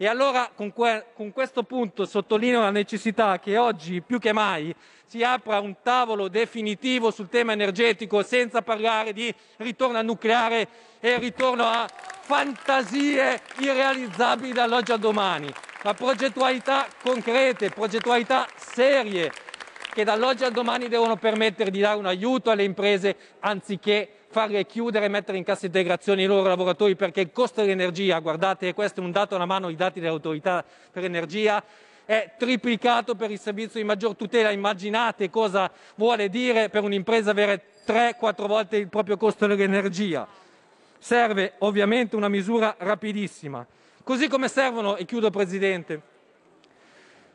E allora con, que- con, questo punto sottolineo la necessità che oggi più che mai si apra un tavolo definitivo sul tema energetico senza parlare di ritorno al nucleare e ritorno a fantasie irrealizzabili dall'oggi al domani, ma progettualità concrete, progettualità serie che dall'oggi al domani devono permettere di dare un aiuto alle imprese anziché farle chiudere e mettere in cassa integrazione i loro lavoratori perché il costo dell'energia, guardate, questo è un dato alla mano, i dati dell'autorità per energia, è triplicato per il servizio di maggior tutela. Immaginate cosa vuole dire per un'impresa avere 3-4 volte il proprio costo dell'energia. Serve ovviamente una misura rapidissima. Così come servono, e chiudo Presidente,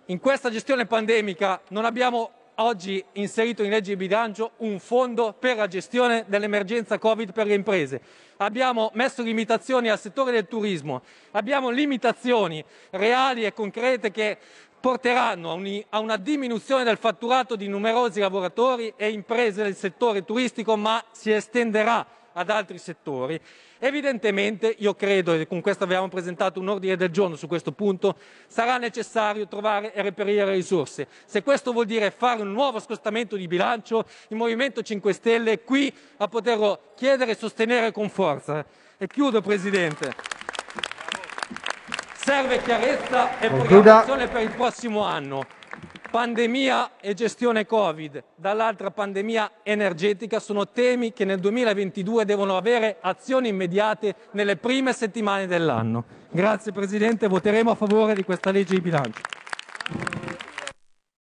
in questa gestione pandemica non abbiamo oggi inserito in legge di bilancio un fondo per la gestione dell'emergenza Covid per le imprese. Abbiamo messo limitazioni al settore del turismo, abbiamo limitazioni reali e concrete che porteranno a una diminuzione del fatturato di numerosi lavoratori e imprese del settore turistico, ma si estenderà ad altri settori. Evidentemente, io credo, e con questo avevamo presentato un ordine del giorno su questo punto, sarà necessario trovare e reperire risorse. Se questo vuol dire fare un nuovo scostamento di bilancio, il Movimento 5 Stelle è qui a poterlo chiedere e sostenere con forza. E chiudo, Presidente. Serve chiarezza e programmazione per il prossimo anno pandemia e gestione Covid, dall'altra pandemia energetica, sono temi che nel 2022 devono avere azioni immediate nelle prime settimane dell'anno. Grazie Presidente, voteremo a favore di questa legge di bilancio.